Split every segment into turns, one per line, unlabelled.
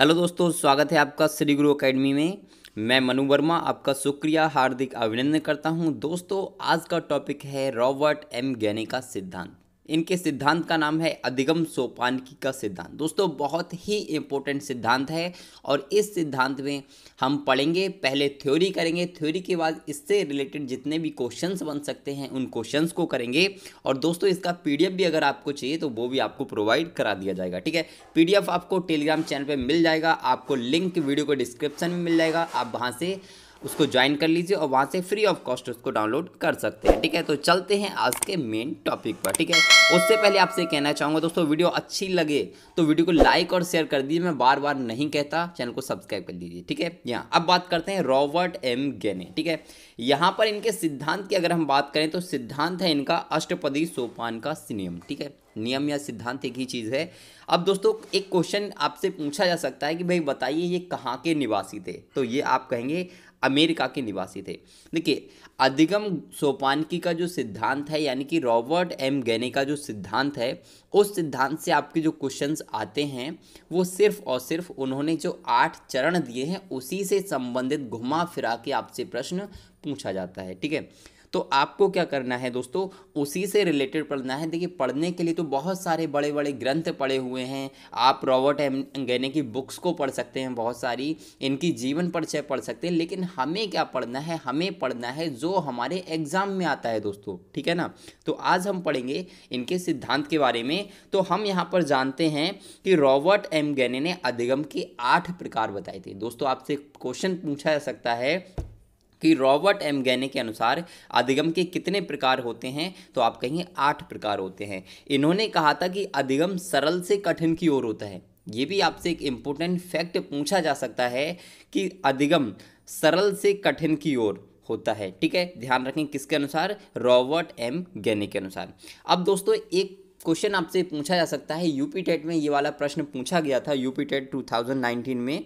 hello दोस्तों स्वागत है आपका श्री गुरु अकेडमी में मैं मनु वर्मा आपका शुक्रिया हार्दिक अभिनंदन करता हूं दोस्तों आज का टॉपिक है रॉबर्ट एम गैने का सिद्धांत इनके सिद्धांत का नाम है अधिगम सोपानकी का सिद्धांत दोस्तों बहुत ही इम्पोर्टेंट सिद्धांत है और इस सिद्धांत में हम पढ़ेंगे पहले थ्योरी करेंगे थ्योरी के बाद इससे रिलेटेड जितने भी क्वेश्चंस बन सकते हैं उन क्वेश्चंस को करेंगे और दोस्तों इसका पीडीएफ भी अगर आपको चाहिए तो वो भी आपको प्रोवाइड करा दिया जाएगा ठीक है पी आपको टेलीग्राम चैनल पर मिल जाएगा आपको लिंक वीडियो को डिस्क्रिप्शन में मिल जाएगा आप वहाँ से उसको ज्वाइन कर लीजिए और वहाँ से फ्री ऑफ कॉस्ट उसको डाउनलोड कर सकते हैं ठीक है तो चलते हैं आज के मेन टॉपिक पर ठीक है उससे पहले आपसे कहना चाहूँगा दोस्तों वीडियो अच्छी लगे तो वीडियो को लाइक और शेयर कर दीजिए मैं बार बार नहीं कहता चैनल को सब्सक्राइब कर दीजिए ठीक है यहाँ अब बात करते हैं रॉबर्ट एम गेने ठीक है यहाँ पर इनके सिद्धांत की अगर हम बात करें तो सिद्धांत है इनका अष्टपदी सोपान का नियम ठीक है नियम या सिद्धांत एक ही चीज़ है अब दोस्तों एक क्वेश्चन आपसे पूछा जा सकता है कि भाई बताइए ये कहाँ के निवासी थे तो ये आप कहेंगे अमेरिका के निवासी थे देखिए अधिगम सोपानकी का जो सिद्धांत है यानी कि रॉबर्ट एम गैने का जो सिद्धांत है उस सिद्धांत से आपके जो क्वेश्चंस आते हैं वो सिर्फ और सिर्फ उन्होंने जो आठ चरण दिए हैं उसी से संबंधित घुमा फिरा के आपसे प्रश्न पूछा जाता है ठीक है तो आपको क्या करना है दोस्तों उसी से रिलेटेड पढ़ना है देखिए पढ़ने के लिए तो बहुत सारे बड़े बड़े ग्रंथ पढ़े हुए हैं आप रॉबर्ट एम गैने की बुक्स को पढ़ सकते हैं बहुत सारी इनकी जीवन परिचय पढ़ सकते हैं लेकिन हमें क्या पढ़ना है हमें पढ़ना है जो हमारे एग्ज़ाम में आता है दोस्तों ठीक है ना तो आज हम पढ़ेंगे इनके सिद्धांत के बारे में तो हम यहाँ पर जानते हैं कि रॉबर्ट एम गैने ने अधिगम के आठ प्रकार बताए थे दोस्तों आपसे क्वेश्चन पूछा जा सकता है कि रॉबर्ट एम गैने के अनुसार अधिगम के कितने प्रकार होते हैं तो आप कहेंगे आठ प्रकार होते हैं इन्होंने कहा था कि अधिगम सरल से कठिन की ओर होता है ये भी आपसे एक इम्पोर्टेंट फैक्ट पूछा जा सकता है कि अधिगम सरल से कठिन की ओर होता है ठीक है ध्यान रखें किसके अनुसार रॉबर्ट एम गैने के अनुसार अब दोस्तों एक क्वेश्चन आपसे पूछा जा सकता है यूपी टेट में ये वाला प्रश्न पूछा गया था यूपी टेट टू में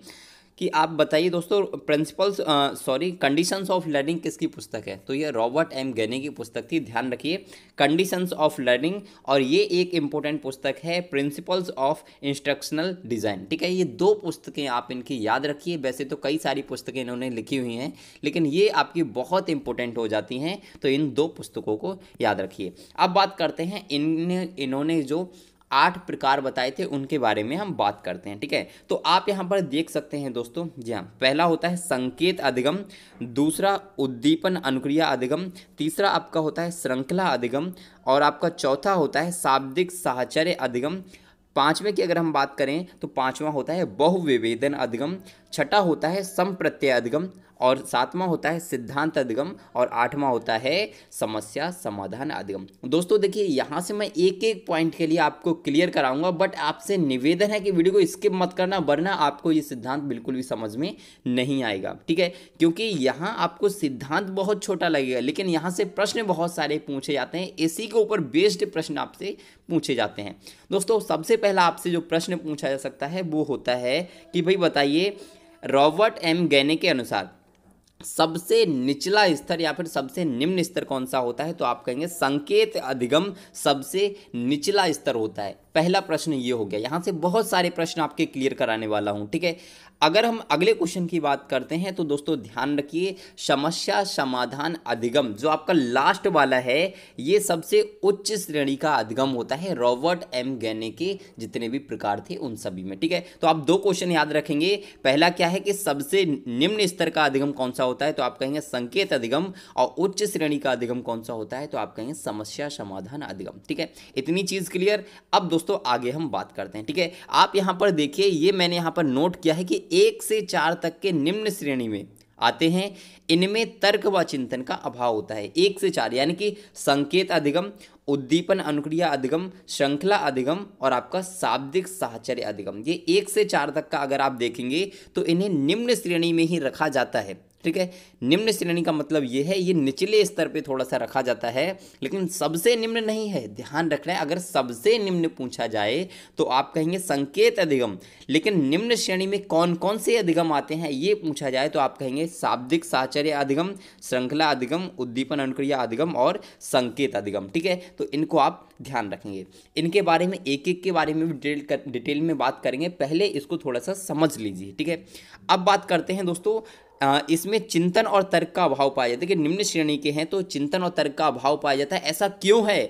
कि आप बताइए दोस्तों principles sorry conditions of learning किसकी पुस्तक है तो ये रॉबर्ट एम गैने की पुस्तक थी ध्यान रखिए कंडीशंस ऑफ लर्निंग और ये एक इंपॉर्टेंट पुस्तक है प्रिंसिपल्स ऑफ इंस्ट्रक्शनल डिज़ाइन ठीक है ये दो पुस्तकें आप इनकी याद रखिए वैसे तो कई सारी पुस्तकें इन्होंने लिखी हुई हैं लेकिन ये आपकी बहुत इंपॉर्टेंट हो जाती हैं तो इन दो पुस्तकों को याद रखिए अब बात करते हैं इन इन्होंने जो आठ प्रकार बताए थे उनके बारे में हम बात करते हैं ठीक है तो आप यहाँ पर देख सकते हैं दोस्तों जी हाँ पहला होता है संकेत अधिगम दूसरा उद्दीपन अनुक्रिया अधिगम तीसरा आपका होता है श्रृंखला अधिगम और आपका चौथा होता है शाब्दिक साहचर्य अधिगम पाँचवें की अगर हम बात करें तो पांचवा होता है बहुविवेदन अधिगम छठा होता है संप्रत्यय अधिगम और सातवां होता है सिद्धांत अधिगम और आठवां होता है समस्या समाधान अधिगम दोस्तों देखिए यहाँ से मैं एक एक पॉइंट के लिए आपको क्लियर कराऊंगा बट आपसे निवेदन है कि वीडियो को स्किप मत करना वरना आपको ये सिद्धांत बिल्कुल भी समझ में नहीं आएगा ठीक है क्योंकि यहाँ आपको सिद्धांत बहुत छोटा लगेगा लेकिन यहाँ से प्रश्न बहुत सारे पूछे जाते हैं इसी के ऊपर बेस्ड प्रश्न आपसे पूछे जाते हैं दोस्तों सबसे पहला आपसे जो प्रश्न पूछा जा सकता है वो होता है कि भाई बताइए रॉबर्ट एम गैने के अनुसार सबसे निचला स्तर या फिर सबसे निम्न स्तर कौन सा होता है तो आप कहेंगे संकेत अधिगम सबसे निचला स्तर होता है पहला प्रश्न ये हो गया यहाँ से बहुत सारे प्रश्न आपके क्लियर कराने वाला हूँ ठीक है अगर हम अगले क्वेश्चन की बात करते हैं तो दोस्तों ध्यान रखिए समस्या समाधान अधिगम जो आपका लास्ट वाला है ये सबसे उच्च श्रेणी का अधिगम होता है रॉबर्ट एम गैने के जितने भी प्रकार थे उन सभी में ठीक है तो आप दो क्वेश्चन याद रखेंगे पहला क्या है कि सबसे निम्न स्तर का अधिगम कौन सा होता है तो आप कहेंगे संकेत अधिगम और उच्च श्रेणी का अधिगम कौन सा होता है तो आप कहेंगे समस्या समाधान अधिगम ठीक है इतनी चीज़ क्लियर अब दोस्तों आगे हम बात करते हैं ठीक है आप यहाँ पर देखिए ये मैंने यहाँ पर नोट किया है कि एक से चार तक के निम्न श्रेणी में आते हैं इनमें तर्क व चिंतन का अभाव होता है एक से चार यानी कि संकेत अधिगम उद्दीपन अनुक्रिया अधिगम श्रृंखला अधिगम और आपका शाब्दिक साहचर्य अधिगम ये एक से चार तक का अगर आप देखेंगे तो इन्हें निम्न श्रेणी में ही रखा जाता है ठीक है निम्न श्रेणी का मतलब ये है ये निचले स्तर पे थोड़ा सा रखा जाता है लेकिन सबसे निम्न नहीं है ध्यान रखना है अगर सबसे निम्न पूछा जाए तो आप कहेंगे संकेत अधिगम लेकिन निम्न श्रेणी में कौन कौन से अधिगम आते हैं ये पूछा जाए तो आप कहेंगे शाब्दिक साचर्य अधिगम श्रृंखला अधिगम उद्दीपन अनुक्रिया अधिगम और संकेत अधिगम ठीक है तो इनको आप ध्यान रखेंगे इनके बारे में एक एक के बारे में भी डिटेल कर, डिटेल में बात करेंगे पहले इसको थोड़ा सा समझ लीजिए ठीक है अब बात करते हैं दोस्तों इसमें चिंतन और तर्क का अभाव पाया जाता है कि निम्न श्रेणी के हैं तो चिंतन और तर्क का अभाव पाया जाता है ऐसा क्यों है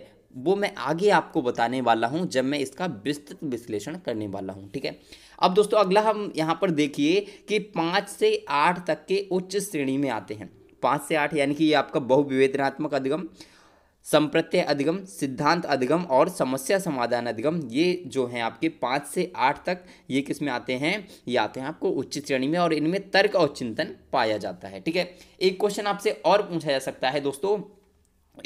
वो मैं आगे आपको बताने वाला हूँ जब मैं इसका विस्तृत विश्लेषण करने वाला हूँ ठीक है अब दोस्तों अगला हम यहाँ पर देखिए कि पाँच से आठ तक के उच्च श्रेणी में आते हैं पाँच से आठ यानी कि ये आपका बहुविवेदनात्मक अधिगम संप्रत्यय अधिगम सिद्धांत अधिगम और समस्या समाधान अधिगम ये जो हैं आपके पाँच से आठ तक ये किस में आते हैं ये आते हैं आपको उच्च श्रेणी में और इनमें तर्क और चिंतन पाया जाता है ठीक है एक क्वेश्चन आपसे और पूछा जा सकता है दोस्तों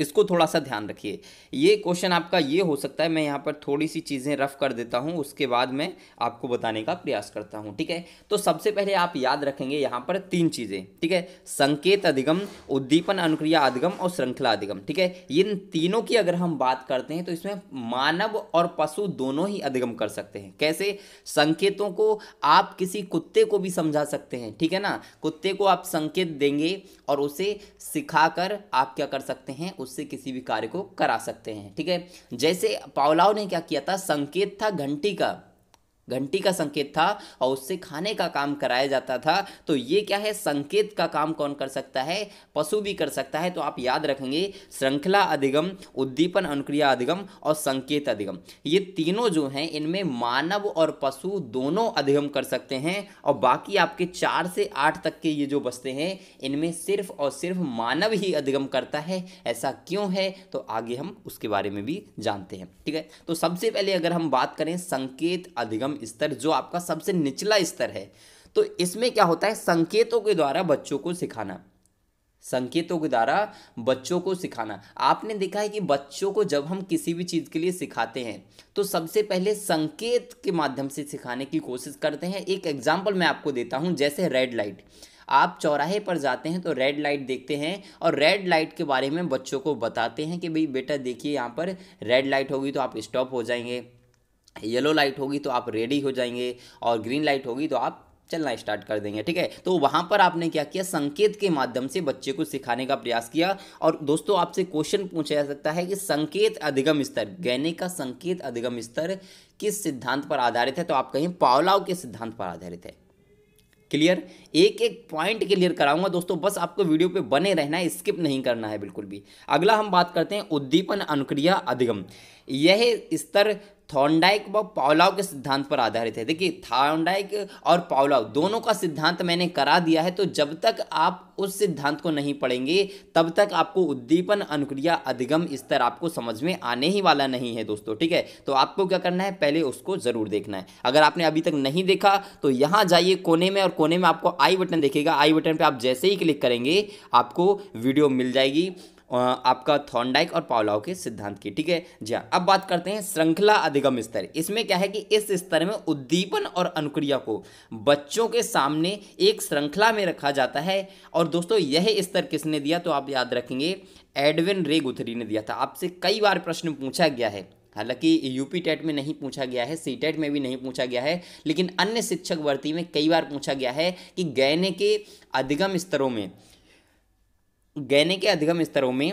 इसको थोड़ा सा ध्यान रखिए ये क्वेश्चन आपका ये हो सकता है मैं यहाँ पर थोड़ी सी चीज़ें रफ कर देता हूँ उसके बाद मैं आपको बताने का प्रयास करता हूँ ठीक है तो सबसे पहले आप याद रखेंगे यहाँ पर तीन चीज़ें ठीक है संकेत अधिगम उद्दीपन अनुक्रिया अधिगम और श्रृंखला अधिगम ठीक है इन तीनों की अगर हम बात करते हैं तो इसमें मानव और पशु दोनों ही अधिगम कर सकते हैं कैसे संकेतों को आप किसी कुत्ते को भी समझा सकते हैं ठीक है ना कुत्ते को आप संकेत देंगे और उसे सिखा आप क्या कर सकते हैं से किसी भी कार्य को करा सकते हैं ठीक है जैसे पावलाव ने क्या किया था संकेत था घंटी का घंटी का संकेत था और उससे खाने का काम कराया जाता था तो ये क्या है संकेत का काम कौन कर सकता है पशु भी कर सकता है तो आप याद रखेंगे श्रृंखला अधिगम उद्दीपन अनुक्रिया अधिगम और संकेत अधिगम ये तीनों जो हैं इनमें मानव और पशु दोनों अधिगम कर सकते हैं और बाकी आपके चार से आठ तक के ये जो बस्ते हैं इनमें सिर्फ और सिर्फ मानव ही अधिगम करता है ऐसा क्यों है तो आगे हम उसके बारे में भी जानते हैं ठीक है तो सबसे पहले अगर हम बात करें संकेत अधिगम प्रथम स्तर जो आपका सबसे निचला स्तर है तो इसमें क्या होता है संकेतों के द्वारा बच्चों को सिखाना संकेतों के द्वारा बच्चों को सिखाना आपने देखा है कि बच्चों को जब हम किसी भी चीज़ के लिए सिखाते हैं तो सबसे पहले संकेत के माध्यम से सिखाने की कोशिश करते हैं एक एग्जाम्पल मैं आपको देता हूँ जैसे रेड लाइट आप चौराहे पर जाते हैं तो रेड लाइट देखते हैं और रेड लाइट के बारे में बच्चों को बताते हैं कि भाई बेटा देखिए यहाँ पर रेड लाइट होगी तो आप स्टॉप हो जाएंगे येलो लाइट होगी तो आप रेडी हो जाएंगे और ग्रीन लाइट होगी तो आप चलना स्टार्ट कर देंगे ठीक है तो वहाँ पर आपने क्या किया संकेत के माध्यम से बच्चे को सिखाने का प्रयास किया और दोस्तों आपसे क्वेश्चन पूछा जा सकता है कि संकेत अधिगम स्तर गहने का संकेत अधिगम स्तर किस सिद्धांत पर आधारित है तो आप कहें पावलाव के सिद्धांत पर आधारित है क्लियर एक एक पॉइंट क्लियर कराऊंगा दोस्तों बस आपको वीडियो पे बने रहना है स्किप नहीं करना है बिल्कुल भी अगला हम बात करते हैं उद्दीपन अनुक्रिया अधिगम यह स्तर थॉर्नडाइक व पावलाव के सिद्धांत पर आधारित है देखिए थॉर्नडाइक और पावलाव दोनों का सिद्धांत मैंने करा दिया है तो जब तक आप उस सिद्धांत को नहीं पढ़ेंगे तब तक आपको उद्दीपन अनुक्रिया अधिगम स्तर आपको समझ में आने ही वाला नहीं है दोस्तों ठीक है तो आपको क्या करना है पहले उसको ज़रूर देखना है अगर आपने अभी तक नहीं देखा तो यहाँ जाइए कोने में और कोने में आपको आई बटन देखेगा आई बटन पर आप जैसे ही क्लिक करेंगे आपको वीडियो मिल जाएगी आपका थॉर्नडाइक और पावलाव के सिद्धांत की ठीक है जी हाँ अब बात करते हैं श्रृंखला अधिगम स्तर इसमें क्या है कि इस स्तर में उद्दीपन और अनुक्रिया को बच्चों के सामने एक श्रृंखला में रखा जाता है और दोस्तों यह स्तर किसने दिया तो आप याद रखेंगे एडविन रे गुथरी ने दिया था आपसे कई बार प्रश्न पूछा गया है हालांकि यूपी टेट में नहीं पूछा गया है सी टेट में भी नहीं पूछा गया है लेकिन अन्य शिक्षक भर्ती में कई बार पूछा गया है कि गहने के अधिगम स्तरों में गहने के अधिगम स्तरों में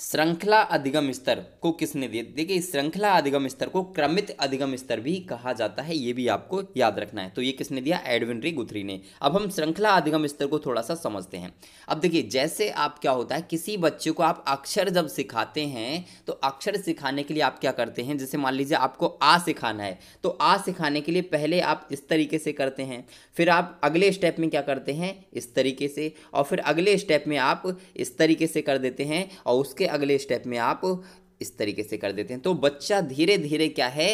श्रृंखला अधिगम स्तर को किसने दिया देखिए श्रृंखला अधिगम स्तर को क्रमित अधिगम स्तर भी कहा जाता है ये भी आपको याद रखना है तो ये किसने दिया एडविन गुथरी ने अब हम श्रृंखला अधिगम स्तर को थोड़ा सा समझते हैं अब देखिए जैसे आप क्या होता है किसी बच्चे को आप अक्षर जब सिखाते हैं तो अक्षर सिखाने के लिए आप क्या करते हैं जैसे मान लीजिए आपको आ सिखाना है तो आ सिखाने के लिए पहले आप इस तरीके से करते हैं फिर आप अगले स्टेप में क्या करते हैं इस तरीके से और फिर अगले स्टेप में आप इस तरीके से कर देते हैं और उसके अगले स्टेप में आप इस तरीके से कर देते हैं तो बच्चा धीरे धीरे क्या है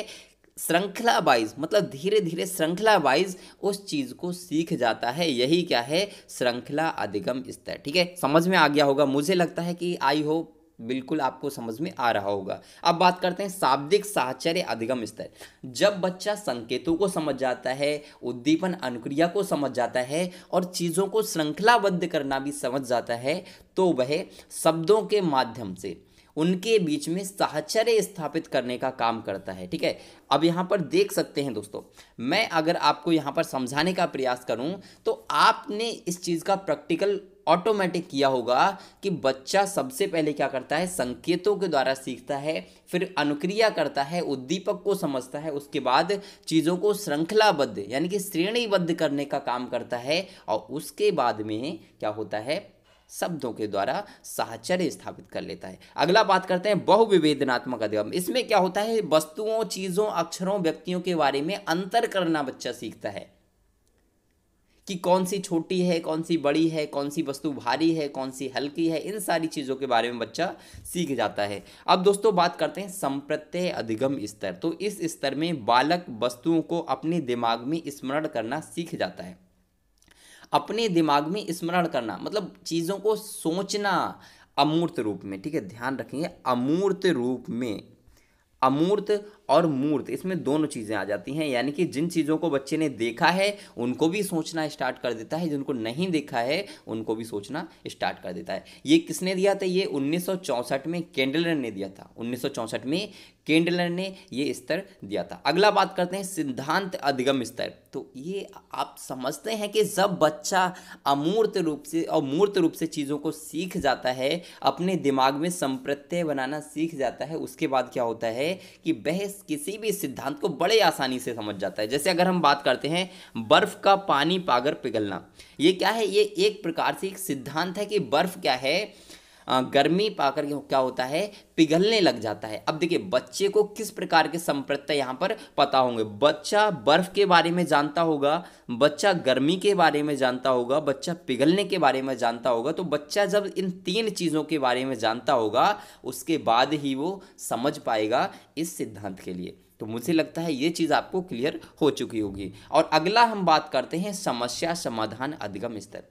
श्रृंखला वाइज मतलब धीरे धीरे श्रृंखला वाइज उस चीज़ को सीख जाता है यही क्या है श्रृंखला अधिगम स्तर ठीक है समझ में आ गया होगा मुझे लगता है कि आई होप बिल्कुल आपको समझ में आ रहा होगा अब बात करते हैं शाब्दिक साहचर्य अधिगम स्तर जब बच्चा संकेतों को समझ जाता है उद्दीपन अनुक्रिया को समझ जाता है और चीज़ों को श्रृंखलाबद्ध करना भी समझ जाता है तो वह शब्दों के माध्यम से उनके बीच में साहचर्य स्थापित करने का काम करता है ठीक है अब यहाँ पर देख सकते हैं दोस्तों मैं अगर आपको यहाँ पर समझाने का प्रयास करूँ तो आपने इस चीज़ का प्रैक्टिकल ऑटोमेटिक किया होगा कि बच्चा सबसे पहले क्या करता है संकेतों के द्वारा सीखता है फिर अनुक्रिया करता है उद्दीपक को समझता है उसके बाद चीज़ों को श्रृंखलाबद्ध यानी कि श्रेणीबद्ध करने का काम करता है और उसके बाद में क्या होता है शब्दों के द्वारा साहचर्य स्थापित कर लेता है अगला बात करते हैं बहुविवेदनात्मक अध्ययन इसमें क्या होता है वस्तुओं चीज़ों अक्षरों व्यक्तियों के बारे में अंतर करना बच्चा सीखता है कि कौन सी छोटी है कौन सी बड़ी है कौन सी वस्तु भारी है कौन सी हल्की है इन सारी चीज़ों के बारे में बच्चा सीख जाता है अब दोस्तों बात करते हैं संप्रत्यय अधिगम स्तर तो इस स्तर में बालक वस्तुओं को अपने दिमाग में स्मरण करना सीख जाता है अपने दिमाग में स्मरण करना मतलब चीज़ों को सोचना अमूर्त रूप में ठीक है ध्यान रखेंगे अमूर्त रूप में अमूर्त और मूर्त इसमें दोनों चीज़ें आ जाती हैं यानी कि जिन चीज़ों को बच्चे ने देखा है उनको भी सोचना स्टार्ट कर देता है जिनको नहीं देखा है उनको भी सोचना स्टार्ट कर देता है ये किसने दिया था ये उन्नीस में कैंडलर ने दिया था उन्नीस में केंडलर ने ये स्तर दिया था अगला बात करते हैं सिद्धांत अधिगम स्तर तो ये आप समझते हैं कि जब बच्चा अमूर्त रूप से और मूर्त रूप से चीज़ों को सीख जाता है अपने दिमाग में संप्रत्यय बनाना सीख जाता है उसके बाद क्या होता है कि वह किसी भी सिद्धांत को बड़े आसानी से समझ जाता है जैसे अगर हम बात करते हैं बर्फ़ का पानी पागर पिघलना ये क्या है ये एक प्रकार से एक सिद्धांत है कि बर्फ़ क्या है गर्मी पाकर क्या होता है पिघलने लग जाता है अब देखिए बच्चे को किस प्रकार के संप्रत्य यहाँ पर पता होंगे बच्चा बर्फ़ के बारे में जानता होगा बच्चा गर्मी के बारे में जानता होगा बच्चा पिघलने के बारे में जानता होगा तो बच्चा जब इन तीन चीज़ों के बारे में जानता होगा उसके बाद ही वो समझ पाएगा इस सिद्धांत के लिए तो मुझे लगता है ये चीज़ आपको क्लियर हो चुकी होगी और अगला हम बात करते हैं समस्या समाधान अधिगम स्तर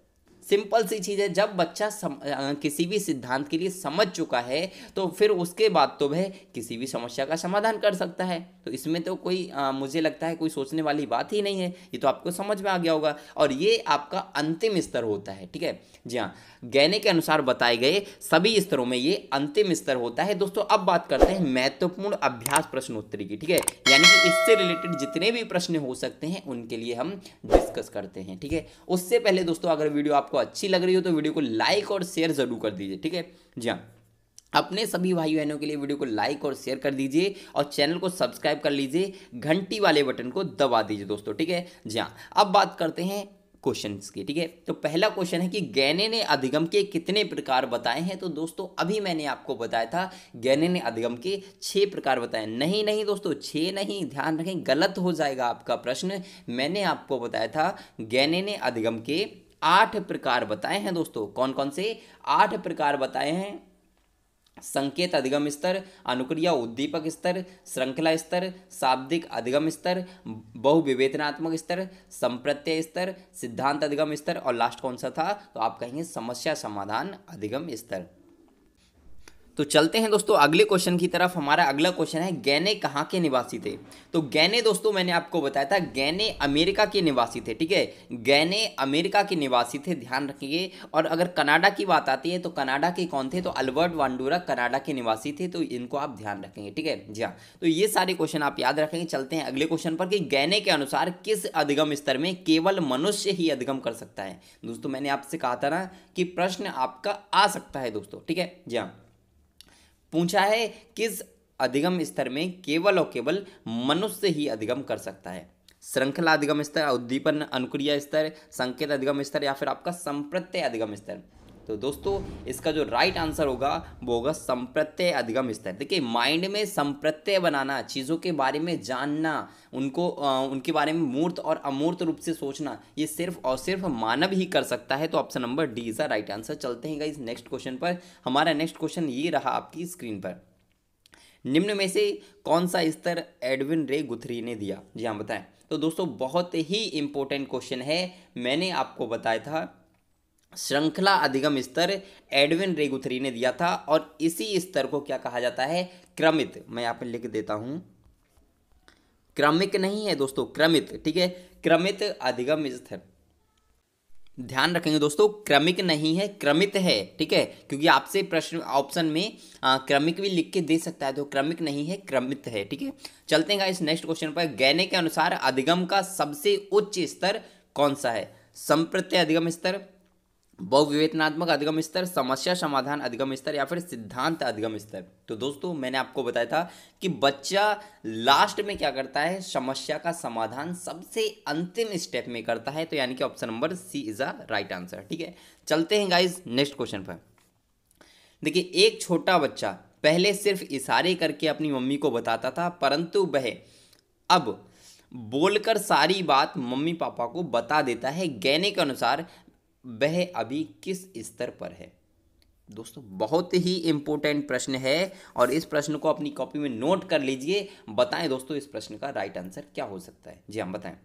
सिंपल सी चीज़ है जब बच्चा सम, आ, किसी भी सिद्धांत के लिए समझ चुका है तो फिर उसके बाद तो वह किसी भी समस्या का समाधान कर सकता है तो इसमें तो कोई आ, मुझे लगता है कोई सोचने वाली बात ही नहीं है ये तो आपको समझ में आ गया होगा और ये आपका अंतिम स्तर होता है ठीक है जी हाँ गहने के अनुसार बताए गए सभी स्तरों में ये अंतिम स्तर होता है दोस्तों अब बात करते हैं महत्वपूर्ण अभ्यास प्रश्नोत्तरी की ठीक है यानी कि इससे रिलेटेड जितने भी प्रश्न हो सकते हैं उनके लिए हम डिस्कस करते हैं ठीक है उससे पहले दोस्तों अगर वीडियो आपको आपको अच्छी लग रही हो तो वीडियो को लाइक और शेयर ज़रूर कर दीजिए ठीक है जी हाँ अपने सभी भाई बहनों के लिए वीडियो को लाइक और शेयर कर दीजिए और चैनल को सब्सक्राइब कर लीजिए घंटी वाले बटन को दबा दीजिए दोस्तों ठीक है जी हाँ अब बात करते हैं क्वेश्चन की ठीक है तो पहला क्वेश्चन है कि गैने ने अधिगम के कितने प्रकार बताए हैं तो दोस्तों अभी मैंने आपको बताया था गैने ने अधिगम के छः प्रकार बताए नहीं नहीं दोस्तों छः नहीं ध्यान रखें गलत हो जाएगा आपका प्रश्न मैंने आपको बताया था गैने ने अधिगम के आठ प्रकार बताए हैं दोस्तों कौन कौन से आठ प्रकार बताए हैं संकेत अधिगम स्तर अनुक्रिया उद्दीपक स्तर श्रृंखला स्तर शाब्दिक अधिगम स्तर बहुविवेचनात्मक स्तर संप्रत्यय स्तर सिद्धांत अधिगम स्तर और लास्ट कौन सा था तो आप कहेंगे समस्या समाधान अधिगम स्तर तो चलते हैं दोस्तों अगले क्वेश्चन की तरफ हमारा अगला क्वेश्चन है गैने कहाँ के निवासी थे तो गैने दोस्तों मैंने आपको बताया था गैने अमेरिका के निवासी थे ठीक है गैने अमेरिका के निवासी थे ध्यान रखिए और अगर कनाडा की बात आती है तो कनाडा के कौन थे तो अल्बर्ट वांडूरा कनाडा के निवासी थे तो इनको आप ध्यान रखेंगे ठीक है जी हाँ तो ये सारे क्वेश्चन आप याद रखेंगे चलते हैं अगले क्वेश्चन पर कि गैने के अनुसार किस अधिगम स्तर में केवल मनुष्य ही अधिगम कर सकता है दोस्तों मैंने आपसे कहा था ना कि प्रश्न आपका आ सकता है दोस्तों ठीक है जी हाँ पूछा है किस अधिगम स्तर में केवल और केवल मनुष्य ही अधिगम कर सकता है श्रृंखला अधिगम स्तर उद्दीपन अनुक्रिया स्तर संकेत अधिगम स्तर या फिर आपका संप्रत्य अधिगम स्तर तो दोस्तों इसका जो राइट आंसर होगा वो होगा संप्रत्यय अधिगम स्तर देखिए माइंड में संप्रत्यय बनाना चीज़ों के बारे में जानना उनको आ, उनके बारे में मूर्त और अमूर्त रूप से सोचना ये सिर्फ और सिर्फ मानव ही कर सकता है तो option number D is the right answer चलते हैं इस नेक्स्ट क्वेश्चन पर हमारा नेक्स्ट क्वेश्चन ये रहा आपकी स्क्रीन पर निम्न में से कौन सा स्तर एडविन रे गुथरी ने दिया जी हाँ बताएं तो दोस्तों बहुत ही इम्पोर्टेंट क्वेश्चन है मैंने आपको बताया था श्रृंखला अधिगम स्तर एडविन रेगुथरी ने दिया था और इसी स्तर को क्या कहा जाता है क्रमित मैं यहाँ पर लिख देता हूँ क्रमिक नहीं है दोस्तों क्रमित ठीक है क्रमित अधिगम स्तर ध्यान रखेंगे दोस्तों क्रमिक नहीं है क्रमित है ठीक है क्योंकि आपसे प्रश्न ऑप्शन में आ, क्रमिक भी लिख के दे सकता है तो क्रमिक नहीं है क्रमित है ठीक है चलते हैं इस नेक्स्ट क्वेश्चन पर गहने के अनुसार अधिगम का सबसे उच्च स्तर कौन सा है संप्रत्य अधिगम स्तर बहुविवेचनात्मक अधिगम स्तर समस्या समाधान अधिगम स्तर या फिर सिद्धांत अधिगम स्तर तो दोस्तों मैंने आपको बताया था कि बच्चा लास्ट में क्या करता है समस्या का समाधान सबसे अंतिम स्टेप में करता है तो यानी कि option number C is a right answer ठीक है चलते हैं गाइज नेक्स्ट क्वेश्चन पर देखिए एक छोटा बच्चा पहले सिर्फ इशारे करके अपनी मम्मी को बताता था परंतु वह अब बोलकर सारी बात मम्मी पापा को बता देता है गहने के अनुसार वह अभी किस स्तर पर है दोस्तों बहुत ही इम्पोर्टेंट प्रश्न है और इस प्रश्न को अपनी कॉपी में नोट कर लीजिए बताएं दोस्तों इस प्रश्न का राइट आंसर क्या हो सकता है जी हम हाँ, बताएं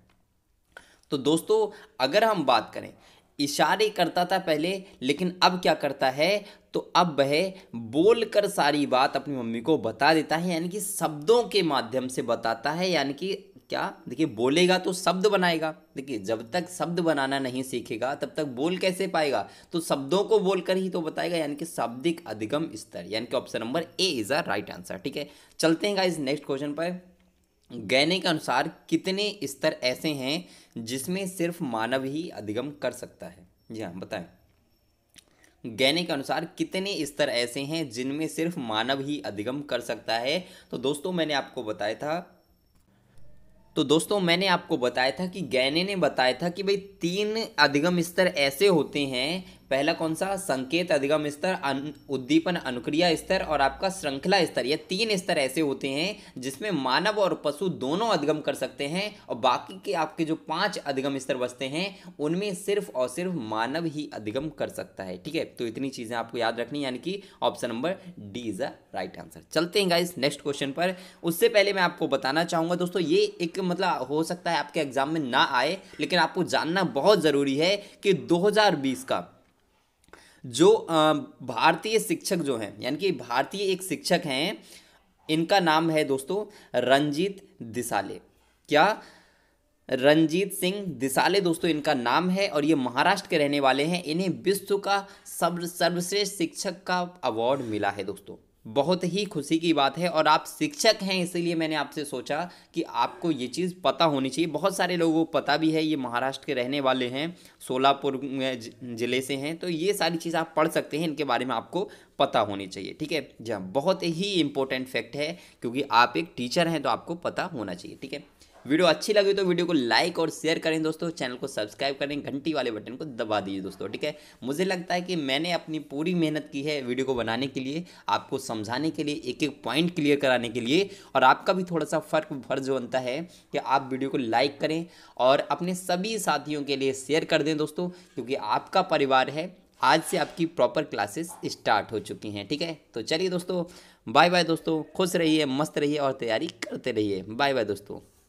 तो दोस्तों अगर हम बात करें इशारे करता था पहले लेकिन अब क्या करता है तो अब वह बोलकर सारी बात अपनी मम्मी को बता देता है यानी कि शब्दों के माध्यम से बताता है यानी कि क्या देखिए बोलेगा तो शब्द बनाएगा देखिए जब तक शब्द बनाना नहीं सीखेगा तब तक बोल कैसे पाएगा तो शब्दों को बोलकर ही तो बताएगा यानी कि शाब्दिक अधिगम स्तर यानी कि option number A is a right answer ठीक है चलते हैं इस नेक्स्ट क्वेश्चन पर गहने के अनुसार कितने स्तर ऐसे हैं जिसमें सिर्फ मानव ही अधिगम कर सकता है जी हाँ बताएं गहने के अनुसार कितने स्तर ऐसे हैं जिनमें सिर्फ मानव ही अधिगम कर सकता है तो दोस्तों मैंने आपको बताया था तो दोस्तों मैंने आपको बताया था कि गहने ने बताया था कि भाई तीन अधिगम स्तर ऐसे होते हैं पहला कौन सा संकेत अधिगम स्तर अन, उद्दीपन अनुक्रिया स्तर और आपका श्रृंखला स्तर ये तीन स्तर ऐसे होते हैं जिसमें मानव और पशु दोनों अधिगम कर सकते हैं और बाकी के आपके जो पांच अधिगम स्तर बचते हैं उनमें सिर्फ और सिर्फ मानव ही अधिगम कर सकता है ठीक है तो इतनी चीज़ें आपको याद रखनी यानी कि option number D is a right answer चलते हैं गाइज नेक्स्ट क्वेश्चन पर उससे पहले मैं आपको बताना चाहूँगा दोस्तों ये एक मतलब हो सकता है आपके एग्जाम में ना आए लेकिन आपको जानना बहुत ज़रूरी है कि दो का जो भारतीय शिक्षक जो हैं यानी कि भारतीय एक शिक्षक हैं इनका नाम है दोस्तों रंजीत दिसाले क्या रंजीत सिंह दिसाले दोस्तों इनका नाम है और ये महाराष्ट्र के रहने वाले हैं इन्हें विश्व का सर्व सर्वश्रेष्ठ शिक्षक का अवार्ड मिला है दोस्तों बहुत ही खुशी की बात है और आप शिक्षक हैं इसीलिए मैंने आपसे सोचा कि आपको ये चीज़ पता होनी चाहिए बहुत सारे लोगों को पता भी है ये महाराष्ट्र के रहने वाले हैं सोलापुर ज़िले से हैं तो ये सारी चीज़ आप पढ़ सकते हैं इनके बारे में आपको पता होनी चाहिए ठीक है जहाँ बहुत ही इम्पोर्टेंट फैक्ट है क्योंकि आप एक टीचर हैं तो आपको पता होना चाहिए ठीक है वीडियो अच्छी लगी तो वीडियो को लाइक और शेयर करें दोस्तों चैनल को सब्सक्राइब करें घंटी वाले बटन को दबा दीजिए दोस्तों ठीक है मुझे लगता है कि मैंने अपनी पूरी मेहनत की है वीडियो को बनाने के लिए आपको समझाने के लिए एक एक पॉइंट क्लियर कराने के लिए और आपका भी थोड़ा सा फ़र्क फर्ज बनता है कि आप वीडियो को लाइक करें और अपने सभी साथियों के लिए शेयर कर दें दोस्तों क्योंकि आपका परिवार है आज से आपकी प्रॉपर क्लासेस स्टार्ट हो चुकी हैं ठीक है तो चलिए दोस्तों बाय बाय दोस्तों खुश रहिए मस्त रहिए और तैयारी करते रहिए बाय बाय दोस्तों